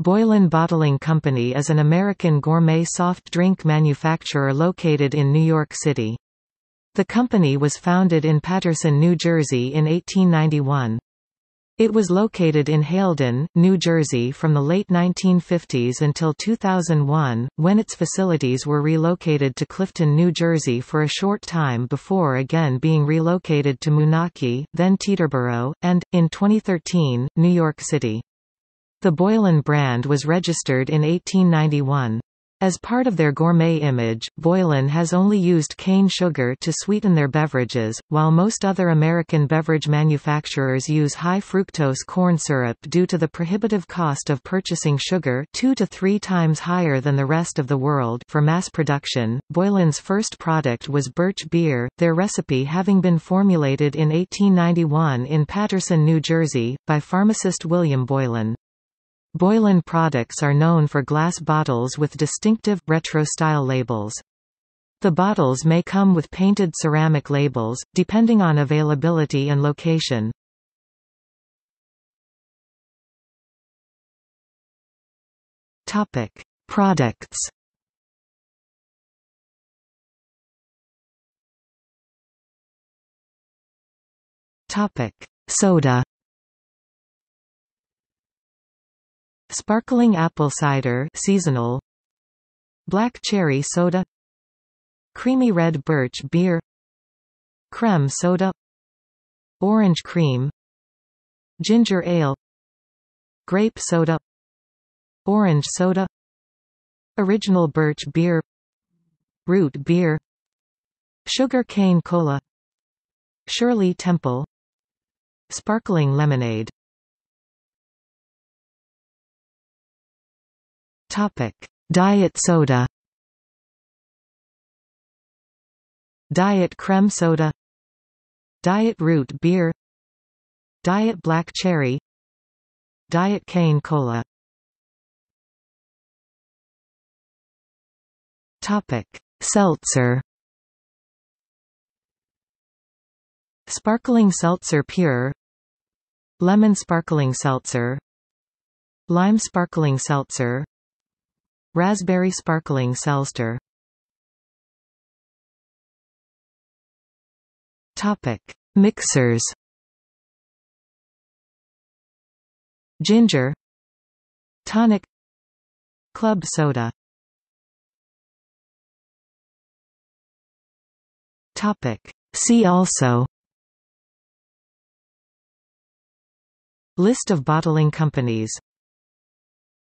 Boylan Bottling Company is an American gourmet soft drink manufacturer located in New York City. The company was founded in Paterson, New Jersey in 1891. It was located in Haledon, New Jersey from the late 1950s until 2001, when its facilities were relocated to Clifton, New Jersey for a short time before again being relocated to Munaki, then Teterboro, and, in 2013, New York City. The Boylan brand was registered in 1891. As part of their gourmet image, Boylan has only used cane sugar to sweeten their beverages, while most other American beverage manufacturers use high fructose corn syrup due to the prohibitive cost of purchasing sugar two to three times higher than the rest of the world for mass production. Boylan's first product was birch beer, their recipe having been formulated in 1891 in Paterson, New Jersey, by pharmacist William Boylan. Boylan products are known for glass bottles with distinctive, retro-style labels. The bottles may come with painted ceramic labels, depending on availability and location. Topic: Products. Topic: Soda. Sparkling apple cider seasonal Black cherry soda Creamy red birch beer Creme soda Orange cream Ginger ale Grape soda Orange soda Original birch beer Root beer Sugar cane cola Shirley Temple Sparkling lemonade Topic: Diet soda. Diet creme soda. Diet root beer. Diet black cherry. Diet cane cola. Topic: Seltzer. Sparkling seltzer pure. Lemon sparkling seltzer. Lime sparkling seltzer Raspberry Sparkling salzer. Topic: Mixers. Ginger. Tonic. Club soda. Topic: See also. List of bottling companies